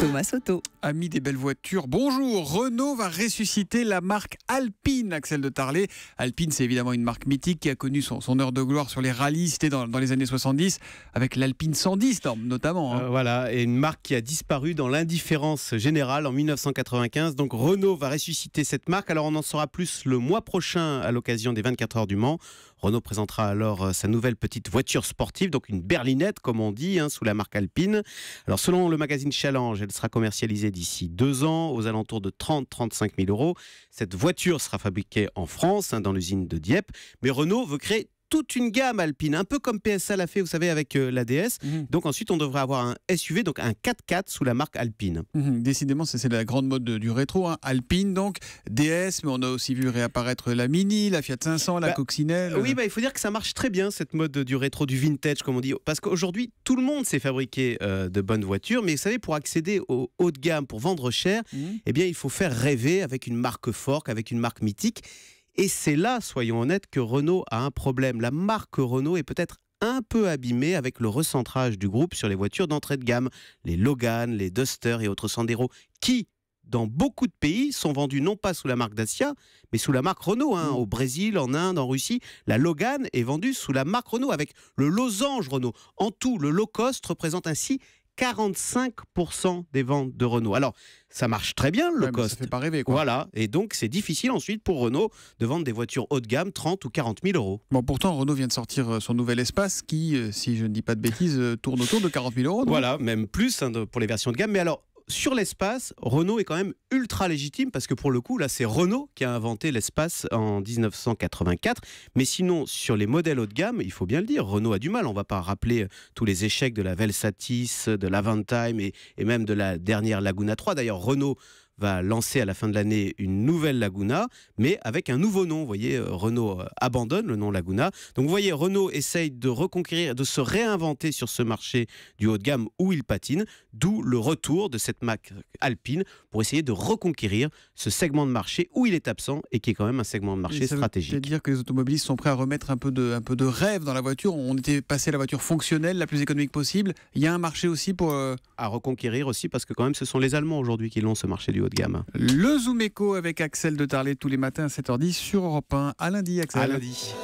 Thomas Soto. Ami des belles voitures, bonjour. Renault va ressusciter la marque Alpine, Axel de Tarlet. Alpine, c'est évidemment une marque mythique qui a connu son, heure de gloire sur les rallyes, c'était dans, les années 70, avec l'Alpine 110 notamment. Hein. Euh, voilà, et une marque qui a disparu dans l'indifférence générale en 1995. Donc Renault va ressusciter cette marque. Alors on en saura plus le mois prochain à l'occasion des 24 heures du Mans. Renault présentera alors euh, sa nouvelle petite voiture sportive, donc une berlinette comme on dit, hein, sous la marque Alpine. Alors selon le magazine Challenge, elle sera commercialisée d'ici deux ans aux alentours de 30-35 000 euros. Cette voiture sera fabriquée en France, hein, dans l'usine de Dieppe. Mais Renault veut créer toute une gamme alpine, un peu comme PSA l'a fait, vous savez, avec euh, la DS. Mhm. Donc ensuite, on devrait avoir un SUV, donc un 4x4 sous la marque Alpine. Mhm. Décidément, c'est la grande mode du rétro, hein. Alpine donc, DS, mais on a aussi vu réapparaître la Mini, la Fiat 500, la bah, Coccinelle. Oui, euh. bah, il faut dire que ça marche très bien, cette mode du rétro, du vintage, comme on dit. Parce qu'aujourd'hui, tout le monde s'est fabriqué euh, de bonnes voitures, mais vous savez, pour accéder au haut de gamme, pour vendre cher, mhm. eh bien, il faut faire rêver avec une marque forte, avec une marque mythique. Et c'est là, soyons honnêtes, que Renault a un problème. La marque Renault est peut-être un peu abîmée avec le recentrage du groupe sur les voitures d'entrée de gamme, les Logan, les Duster et autres Sandero, qui, dans beaucoup de pays, sont vendus non pas sous la marque Dacia, mais sous la marque Renault. Hein, mm. Au Brésil, en Inde, en Russie, la Logan est vendue sous la marque Renault, avec le losange Renault. En tout, le low cost représente ainsi 45% des ventes de Renault. Alors, ça marche très bien, le low cost. Ça fait pas rêver, Voilà. Et donc, c'est difficile ensuite pour Renault de vendre des voitures haut de gamme, 30 ou 40 000 euros. Bon, pourtant, Renault vient de sortir euh, son nouvel espace qui, euh, si je ne dis pas de bêtises, euh, tourne autour de 40 000 euros. Voilà, même plus hein, pour les versions de gamme. Mais alors, sur l'espace, Renault est quand même ultra légitime parce que pour le coup, là, c'est Renault qui a inventé l'espace en 1984. Mais sinon, sur les modèles haut de gamme, il faut bien le dire, Renault a du mal. On ne va pas rappeler euh, tous les échecs de la Velsatis, euh, de l'Avantime et, et même de la dernière Laguna 3. D'ailleurs, Renault va lancer à la fin de l'année une nouvelle Laguna, mais avec un nouveau nom. Vous voyez, euh, Renault euh, abandonne le nom Laguna. Donc vous voyez, Renault essaye de reconquérir, de se réinventer sur ce marché du haut de gamme où il patine, d'où le retour de cette Mac alpine pour essayer de reconquérir ce segment de marché où il est absent et qui est quand même un segment de marché stratégique. C'est-à-dire que les automobilistes sont prêts à remettre un peu, de, un peu de rêve dans la voiture. On était passé à la voiture fonctionnelle, la plus économique possible. Il y a un marché aussi pour... Euh, à reconquérir aussi parce que quand même ce sont les Allemands aujourd'hui qui l'ont ce marché du haut de gamme. Le Zoom Echo avec Axel de Tarlet tous les matins à 7h10 sur Europe 1. À lundi, Axel. À lundi.